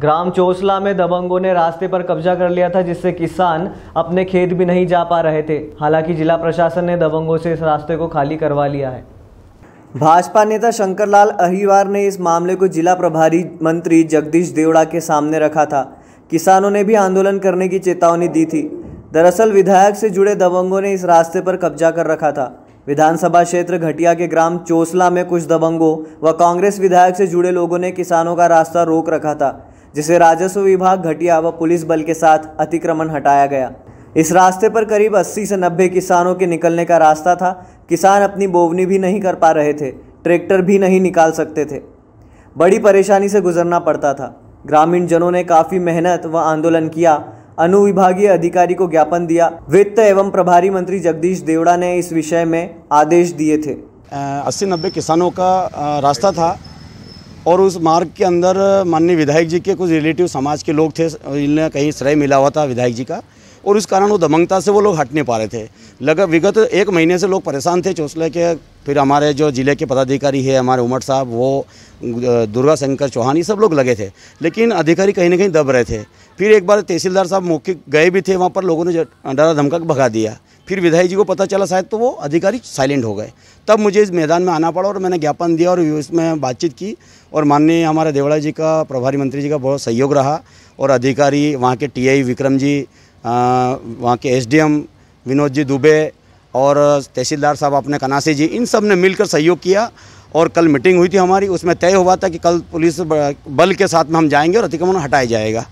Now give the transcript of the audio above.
ग्राम चोसला में दबंगों ने रास्ते पर कब्जा कर लिया था जिससे किसान अपने खेत भी नहीं जा पा रहे थे हालांकि जिला प्रशासन ने दबंगों से इस रास्ते को खाली करवा लिया है भाजपा नेता शंकरलाल अहिवार ने इस मामले को जिला प्रभारी मंत्री जगदीश देवड़ा के सामने रखा था किसानों ने भी आंदोलन करने की चेतावनी दी थी दरअसल विधायक से जुड़े दबंगों ने इस रास्ते पर कब्जा कर रखा था विधानसभा क्षेत्र घटिया के ग्राम चोसला में कुछ दबंगों व कांग्रेस विधायक से जुड़े लोगों ने किसानों का रास्ता रोक रखा था जिसे राजस्व विभाग घटिया व पुलिस बल के साथ अतिक्रमण हटाया गया इस रास्ते पर करीब 80 से 90 किसानों के निकलने का रास्ता था किसान अपनी बोवनी भी नहीं कर पा रहे थे ट्रैक्टर भी नहीं निकाल सकते थे बड़ी परेशानी से गुजरना पड़ता था ग्रामीण जनों ने काफ़ी मेहनत व आंदोलन किया अनुविभागीय अधिकारी को ज्ञापन दिया वित्त एवं प्रभारी मंत्री जगदीश देवड़ा ने इस विषय में आदेश दिए थे अस्सी नब्बे किसानों का रास्ता था और उस मार्ग के अंदर माननीय विधायक जी के कुछ रिलेटिव समाज के लोग थे इन्हें कहीं श्रेय मिला हुआ था विधायक जी का और उस कारण वो दमंगता से वो लोग हट नहीं पा रहे थे लगभग विगत एक महीने से लोग परेशान थे चौसले के फिर हमारे जो जिले के पदाधिकारी है हमारे उमर साहब वो दुर्गा शंकर चौहान ये सब लोग लगे थे लेकिन अधिकारी कहीं ना कहीं दब रहे थे फिर एक बार तहसीलदार साहब मौके गए भी थे वहाँ पर लोगों ने डरा धमका भगा दिया फिर विधायक जी को पता चला शायद तो वो अधिकारी साइलेंट हो गए तब मुझे इस मैदान में आना पड़ा और मैंने ज्ञापन दिया और इसमें बातचीत की और माननीय हमारे देवड़ा जी का प्रभारी मंत्री जी का बहुत सहयोग रहा और अधिकारी वहाँ के टीआई विक्रम जी वहाँ के एसडीएम विनोद जी दुबे और तहसीलदार साहब अपने कनासी जी इन सब ने मिलकर सहयोग किया और कल मीटिंग हुई थी हमारी उसमें तय हुआ था कि कल पुलिस बल के साथ में हम जाएंगे और अतिक्रमण हटाया जाएगा